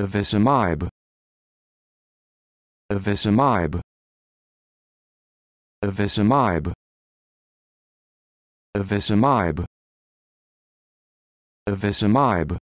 Avisamib. Avisamib. Avisamib. Avisamib. Avisamib.